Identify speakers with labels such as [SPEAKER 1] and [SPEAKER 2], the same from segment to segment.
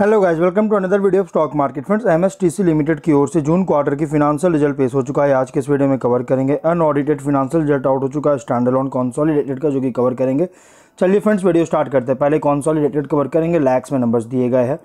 [SPEAKER 1] hello guys welcome to another video of stock market friends MSTC limited की ओर से June quarter की financial result पेश हो चुका है आज के इस वीडियो में कवर करेंगे अनऑडिटेड फिनांशियल रिजल्ट आउट हो चुका है स्टैंडर्ड ऑन कॉन्सॉलिडेटेड का जो कि कवर करेंगे चलिए फ्रेंड्स वीडियो स्टार्ट करते हैं पहले कॉन्सॉलिडेटेड कवर करेंगे लैक्स में नंबर्स दिए गए हैं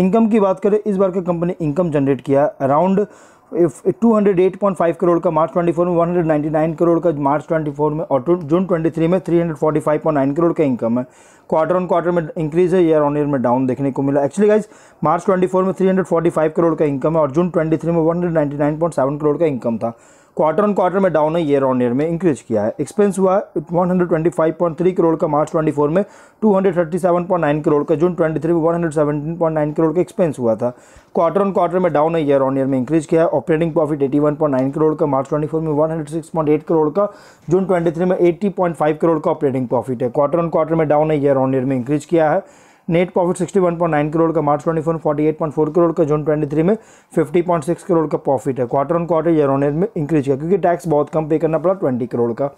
[SPEAKER 1] इनकम की बात करें इस बार की कंपनी इनकम जनरेट किया अराउंड 208.5 करोड़ का मार्च 24 में 199 करोड़ का मार्च 24 में और जून 23 में 345.9 करोड़ का इनकम है क्वार्टर ऑन क्वार्टर में इंक्रीज है ईयर ऑन ईयर में डाउन देखने को मिला एक्चुअली गाइज मार्च 24 में 345 करोड़ का इनकम है और जून 23 में 199.7 करोड़ का इनकम था क्वार्टर ऑन क्वार्टर में डाउन है ईयर ऑन ईयर में इंक्रीज किया है एक्सपेंस हुआ वन 125.3 करोड़ का मार्च 24 में 237.9 करोड़ का जून 23 में 117.9 करोड़ का एक्सपेंस हुआ था क्वार्टर ऑन क्वार्टर में डाउन है ईयर ऑन ईयर में इंक्रीज किया है ऑपरेटिंग प्रॉफिट 81.9 करोड़ का मार्च 24 में 106.8 करोड़ का जून 23 में 80.5 करोड़ का ऑपरेटिंग प्रॉफिट है क्वार्टर ऑन क्वार्टर में डाउन है ईयर ऑन ईयर में इंक्रीज किया है नेट प्रॉफिट 61.9 करोड़ का मार्च 24 48.4 करोड़ का जून 23 में 50.6 करोड़ का प्रॉफिट है quarter on quarter year on year में इंक्रीज किया क्योंकि टैक्स बहुत कम पे करना पड़ा 20 करोड़ का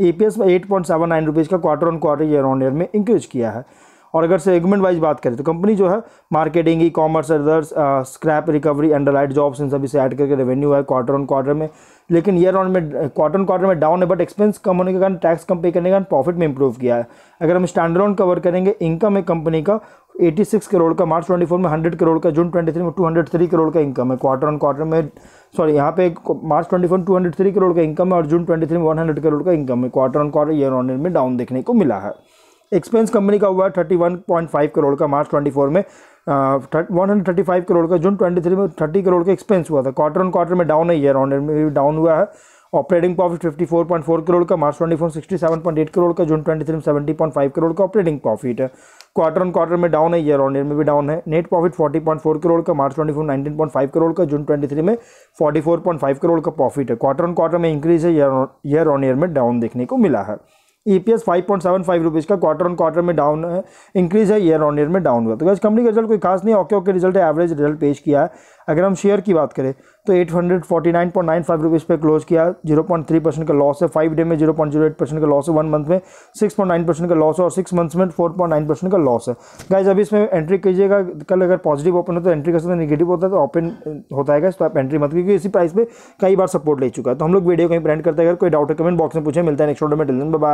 [SPEAKER 1] E P S eight point seven nine rupees का quarter on quarter year on year में इंक्रीज किया है और अगर सेगमेंट वाइज बात करें तो कंपनी जो है marketing e commerce others scrap recovery अंडरलाइट जॉब्स इन सभी से ऐड करके रेवेन्यू है क्वार्टर ऑन क्वार्टर में लेकिन ईयर ऑन में क्वार्टर ऑन क्वार्टर में डाउन है बट एक्सपेंस कम होने के कारण टैक्स कम पे करने के कारण प्रॉफिट में इंप्रूव किया है अगर हम स्टैंडर्ड ऑन कवर करेंगे इनकम है कंपनी का 86 करोड़ का मार्च 24 में 100 करोड़ का जून 23 में 203 करोड़ का इनकम है क्वार्टर ऑन क्वार्टर में सॉरी यहाँ पे मार्च 24 में 203 करोड़ का इनकम है और जून 23 में 100 करोड़ का इनकम है quarter on quarter year on year में डाउन देखने को मिला है एक्सपेंस कंपनी का हुआ है thirty one point five crore का मार्च ट्वेंटी फोर में one hundred thirty five crore का जून ट्वेंटी थ्री में थर्टी करोड़ का एक्सपेंस हुआ था क्वार्टर ऑन क्वार्टर में डाउन है ईयर ऑन में भी डाउन हुआ है operating profit fifty four point four crore का March twenty four sixty seven point eight crore का जून ट्वेंटी थ्री में सेवेंटी पॉइंट फाइव करोड़ का ऑपरेटिंग प्रॉफिट है क्वार्टर ऑन क्वार्टर में डाउन है ईयर ऑन ईयर में भी डाउन है net profit forty point four crore का March twenty four nineteen point five crore का जून ट्वेंटी थ्री में forty four point five crore का प्रॉफिट है क्वार्टर ऑन क्वार्टर में इंक्रीज है ईयर ऑन ईयर में डाउन देखने को मिला है E P S five point seven five rupees का क्वार्टर ऑन क्वार्टर में डाउन uh, है इंक्रीज है ईयर ऑन ईयर में डाउन हुआ तो गैस कंपनी का रिजल्ट कोई खास नहीं ओके ओके रिजल्ट है एवरेज रिजल्ट पेश किया है अगर हम शेयर की बात करें तो eight hundred forty nine point nine five rupees पर क्लोज किया जीरो पॉइंट थ्री परसेंट का लॉस है फाइव डे में zero point zero eight percent का लॉस है वन मंथ में सिक्स पॉइंट नाइन परसेंट का लॉस है और सिक्स मंथ्स में फोर पॉइंट नाइन परसेंट का लॉस है गाइज अभी इसमें एंट्री कीजिएगा कल अगर पॉजिटिव ओपन है तो एंट्री कर सकते हैं निगेटिव होता है तो ओपन uh, होता है तो आप एंट्री मत क्योंकि इसी प्राइस पर कई बार सपोर्ट ले चुका है तो हम लोग वीडियो कहीं प्रेंट करते हैं अगर कोई डाउट है कमेंट बॉक्स में पूछे मिलता है नेक्स्ट ऑर्डर में डिलन बाय